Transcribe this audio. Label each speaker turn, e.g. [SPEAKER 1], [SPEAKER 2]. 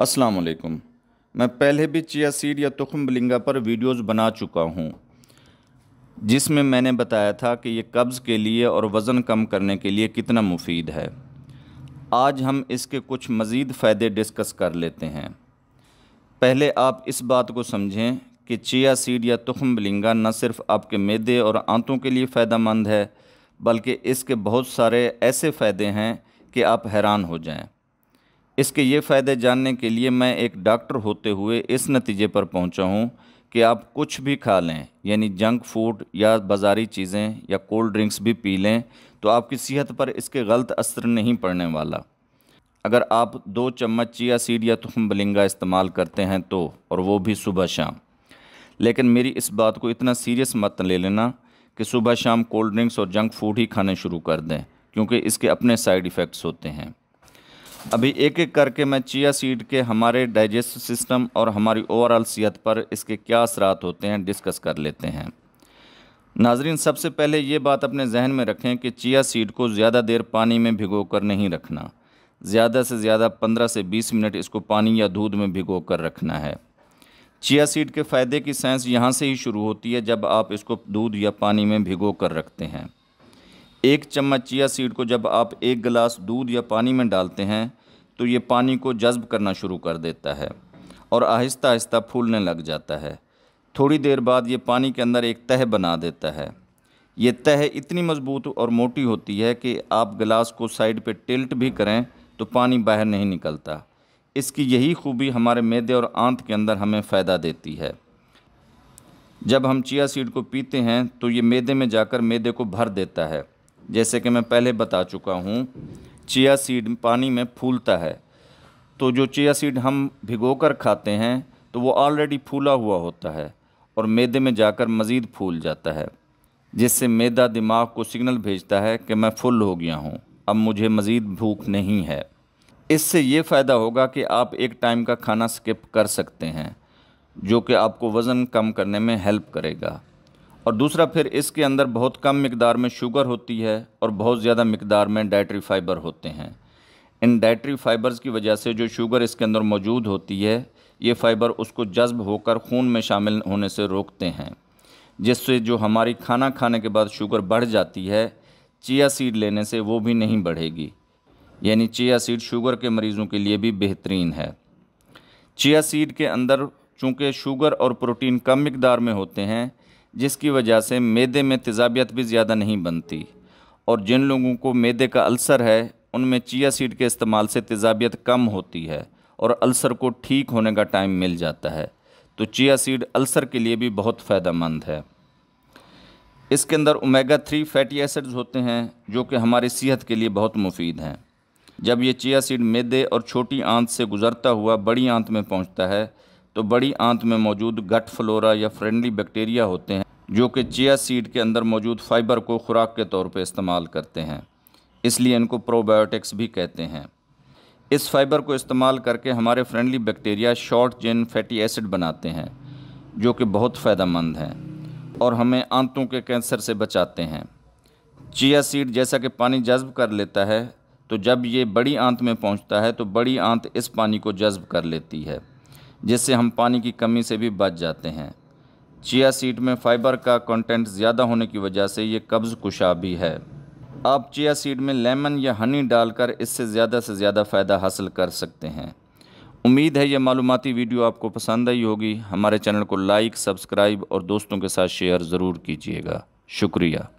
[SPEAKER 1] अस्सलाम वालेकुम मैं पहले भी चिया सीड या तुखम बलिंगा पर वीडियोस बना चुका हूँ जिसमें मैंने बताया था कि ये कब्ज़ के लिए और वज़न कम करने के लिए कितना मुफीद है आज हम इसके कुछ मज़ीद फ़ायदे डिस्कस कर लेते हैं पहले आप इस बात को समझें कि चिया सीड या तुखम बलिंगा न सिर्फ आपके मैदे और आंतों के लिए फ़ायदा मंद है बल्कि इसके बहुत सारे ऐसे फ़ायदे हैं कि आप हैरान हो जाएं इसके ये फ़ायदे जानने के लिए मैं एक डॉक्टर होते हुए इस नतीजे पर पहुंचा हूं कि आप कुछ भी खा लें यानी जंक फूड या बाज़ारी चीज़ें या कोल्ड ड्रिंक्स भी पी लें तो आपकी सेहत पर इसके गलत असर नहीं पड़ने वाला अगर आप दो चम्मच चिया सीड या तुम बलिंगा इस्तेमाल करते हैं तो और वो भी सुबह शाम लेकिन मेरी इस बात को इतना सीरियस मत ले लेना कि सुबह शाम कोल्ड ड्रिंक्स और जंक फूड ही खाने शुरू कर दें क्योंकि इसके अपने साइड इफ़ेक्ट्स होते हैं अभी एक एक करके मैं चिया सीड के हमारे डाइजेस्टिव सिस्टम और हमारी ओवरऑल सेहत पर इसके क्या असरात होते हैं डिस्कस कर लेते हैं नाजरीन सबसे पहले ये बात अपने जहन में रखें कि चिया सीड को ज़्यादा देर पानी में भिगो कर नहीं रखना ज़्यादा से ज़्यादा पंद्रह से बीस मिनट इसको पानी या दूध में भिगो कर रखना है चिया सीड के फ़ायदे की साइंस यहाँ से ही शुरू होती है जब आप इसको दूध या पानी में भिगो कर रखते हैं एक चम्मच चिया सीड को जब आप एक गिलास दूध या पानी में डालते हैं तो ये पानी को जज्ब करना शुरू कर देता है और आहिस्ता आहिस्ता फूलने लग जाता है थोड़ी देर बाद ये पानी के अंदर एक तह बना देता है ये तह इतनी मज़बूत और मोटी होती है कि आप गिलास को साइड पे टिल्ट भी करें तो पानी बाहर नहीं निकलता इसकी यही खूबी हमारे मैदे और आंत के अंदर हमें फ़ायदा देती है जब हम चिया सीड को पीते हैं तो ये मैदे में जाकर मैदे को भर देता है जैसे कि मैं पहले बता चुका हूँ चिया सीड पानी में फूलता है तो जो चिया सीड हम भिगो कर खाते हैं तो वो ऑलरेडी फूला हुआ होता है और मैदे में जाकर मज़ीद फूल जाता है जिससे मैदा दिमाग को सिग्नल भेजता है कि मैं फुल हो गया हूँ अब मुझे मज़ीद भूख नहीं है इससे ये फ़ायदा होगा कि आप एक टाइम का खाना स्किप कर सकते हैं जो कि आपको वज़न कम करने में हेल्प करेगा और दूसरा फिर इसके अंदर बहुत कम मकदार में शुगर होती है और बहुत ज़्यादा मकदार में डाइट्री फ़ाइबर होते हैं इन डाइट्री फ़ाइबर्स की वजह से जो शुगर इसके अंदर मौजूद होती है ये फ़ाइबर उसको जज्ब होकर खून में शामिल होने से रोकते हैं जिससे जो हमारी खाना खाने के बाद शुगर बढ़ जाती है चिया सीड लेने से वो भी नहीं बढ़ेगी यानी चिया सीड शुगर के मरीज़ों के लिए भी बेहतरीन है चिया सीड के अंदर चूँकि शुगर और प्रोटीन कम मकदार में होते हैं जिसकी वजह से मैदे में तेजाबियत भी ज़्यादा नहीं बनती और जिन लोगों को मैदे का अल्सर है उनमें चिया सीड के इस्तेमाल से तजाबियत कम होती है और अल्सर को ठीक होने का टाइम मिल जाता है तो चिया सीड अल्सर के लिए भी बहुत फ़ायदेमंद है इसके अंदर ओमेगा थ्री फैटी एसिड्स होते हैं जो कि हमारी सेहत के लिए बहुत मुफीद हैं जब ये चिया सीड मैदे और छोटी आंत से गुजरता हुआ बड़ी आंत में पहुंचता है तो बड़ी आंत में मौजूद गट फ्लोरा या फ्रेंडली बैक्टीरिया होते हैं जो कि चिया सीड के अंदर मौजूद फाइबर को खुराक के तौर पर इस्तेमाल करते हैं इसलिए इनको प्रोबायोटिक्स भी कहते हैं इस फाइबर को इस्तेमाल करके हमारे friendly bacteria short chain fatty acid बनाते हैं जो कि बहुत फ़ायदेमंद हैं और हमें आंतों के कैंसर से बचाते हैं चिया सीड जैसा कि पानी जज्ब कर लेता है तो जब ये बड़ी आंत में पहुंचता है तो बड़ी आंत इस पानी को जज्ब कर लेती है जिससे हम पानी की कमी से भी बच जाते हैं चिया सीड में फाइबर का कंटेंट ज़्यादा होने की वजह से ये कब्ज़ कुशा भी है आप चिया सीड में लेमन या हनी डालकर इससे ज़्यादा से ज़्यादा फ़ायदा हासिल कर सकते हैं उम्मीद है यह मालूमती वीडियो आपको पसंद आई होगी हमारे चैनल को लाइक सब्सक्राइब और दोस्तों के साथ शेयर ज़रूर कीजिएगा शुक्रिया